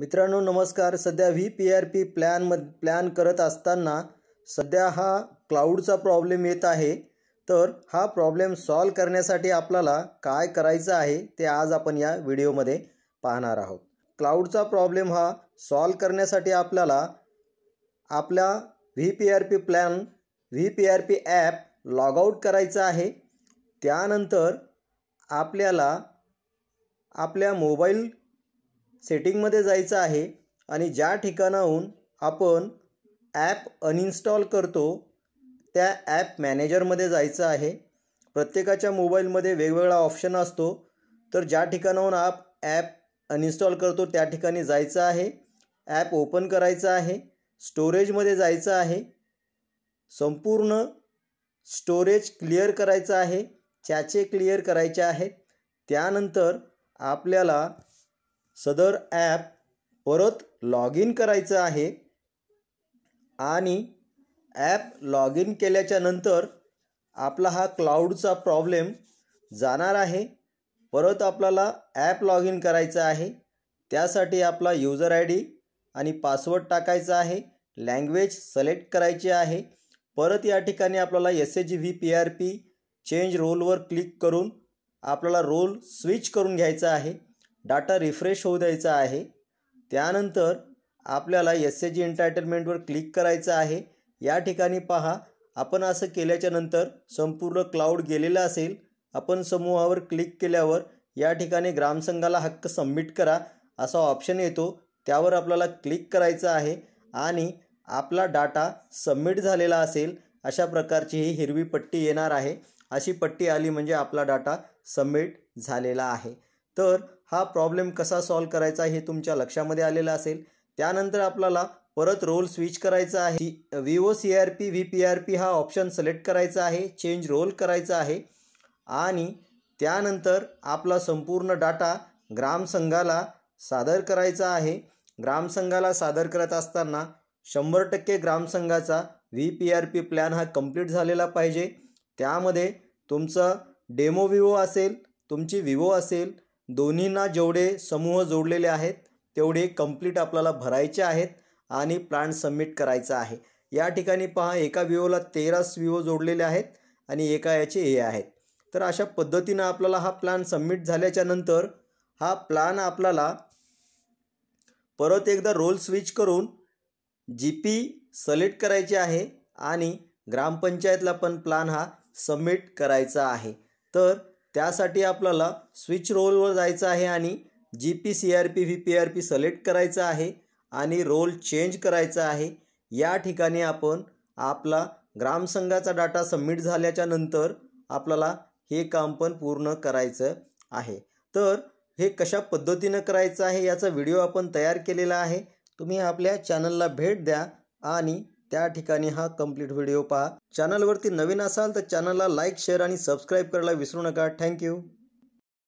मित्रांनो नमस्कार सध्या V P R P plan plan करत असताना सध्या हा क्लाऊडचा प्रॉब्लेम येत आहे तर हा प्रॉब्लेम सॉल्व करण्यासाठी आपल्याला काय करायचं आहे ते आज आपण या व्हिडिओमध्ये पाहणार आहोत क्लाऊडचा प्रॉब्लेम हा सॉल्व करण्यासाठी आपल्याला आपल्या V P R P plan V P R P app log out करायचं आहे त्यानंतर आपल्याला आपल्या मोबाईल सेटिंगमध्ये जायचं आहे आणि ज्या ठिकाणाहून आपण ॲप अनइन्स्टॉल करतो त्या ॲप मॅनेजरमध्ये जायचं आहे प्रत्येकाच्या मोबाईलमध्ये वेगवेगळा ऑप्शन असतो तर ज्या ठिकाणाहून आप ॲप अनइन्स्टॉल करतो त्या ठिकाणी जायचं आहे ॲप ओपन करायचं आहे स्टोरेजमध्ये जायचं आहे संपूर्ण स्टोरेज क्लिअर करायचं आहे चॅचे क्लिअर करायचे आहेत त्यानंतर आपल्याला सदर ॲप परत लॉग इन करायचं आहे आणि ॲप लॉग इन केल्याच्या नंतर आपला हा क्लाउडचा प्रॉब्लेम जाणार आहे परत आपल्याला ॲप लॉग इन करायचं आहे त्यासाठी आपला युजर आय डी आणि पासवर्ड टाकायचा आहे लँग्वेज सलेक्ट करायची आहे परत या ठिकाणी आपल्याला S H V P R P change रोलवर क्लिक करून आपल्याला रोल स्विच करून घ्यायचा आहे डाटा रिफ्रेश होऊ द्यायचा आहे त्यानंतर आपल्याला एस ए जी एंटरटेनमेंटवर क्लिक करायचं आहे या ठिकाणी पहा आपण असं केल्याच्या नंतर संपूर्ण क्लाउड गेलेला असेल आपण समूहावर क्लिक केल्यावर या ठिकाणी ग्रामसंघाला हक्क सबमिट करा असा ऑप्शन येतो त्यावर आपल्याला क्लिक करायचं आहे आणि आपला डाटा सबमिट झालेला असेल अशा प्रकारची ही हिरवी पट्टी येणार आहे अशी पट्टी आली म्हणजे आपला डाटा सबमिट झालेला आहे तर हा प्रॉब्लेम कसा सॉल्व करायचा हे तुमच्या लक्षामध्ये आलेला असेल त्यानंतर आपल्याला परत रोल स्विच करायचा आहे विवो C R P V P R P हा ऑप्शन सिलेक्ट करायचा आहे चेंज रोल करायचा आहे आणि त्यानंतर आपला संपूर्ण डाटा ग्रामसंघाला सादर करायचा आहे ग्रामसंघाला सादर करत असताना शंभर टक्के ग्रामसंघाचा V P R P plan हा कंप्लीट झालेला पाहिजे त्यामध्ये तुमचं डेमो विवो असेल तुमची विवो असेल दोन्हींना जेवढे समूह जोडलेले आहेत तेवढे कंप्लीट आपल्याला भरायचे आहेत आणि प्लान सबमिट करायचा आहे या ठिकाणी पहा एका विवोला तेरा विवो जोडलेले आहेत आणि एका याचे हे आहेत तर अशा पद्धतीनं आपल्याला हा प्लॅन सबमिट झाल्याच्या नंतर हा प्लॅन आपल्याला परत एकदा रोल स्विच करून जी पी सलेक्ट करायचे आहे आणि ग्रामपंचायतला पण प्लान हा सबमिट करायचा आहे तर त्यासाठी आपल्याला स्विच रोलवर जायचं आहे आणि G P C R P V P R P select करायचं आहे आणि रोल चेंज करायचा आहे या ठिकाणी आपण आपला ग्रामसंघाचा डाटा सबमिट झाल्याच्या नंतर आपल्याला हे काम पण पूर्ण करायचं आहे तर हे कशा पद्धतीनं करायचं आहे याचा व्हिडिओ आपण तयार केलेला आहे तुम्ही आपल्या चॅनलला भेट द्या आणि त्या ठिकाणी हा कम्प्लीट व्हिडिओ पहा चॅनलवरती नवीन असाल तर चॅनलला लाईक शेअर आणि सबस्क्राईब करायला विसरू नका थँक्यू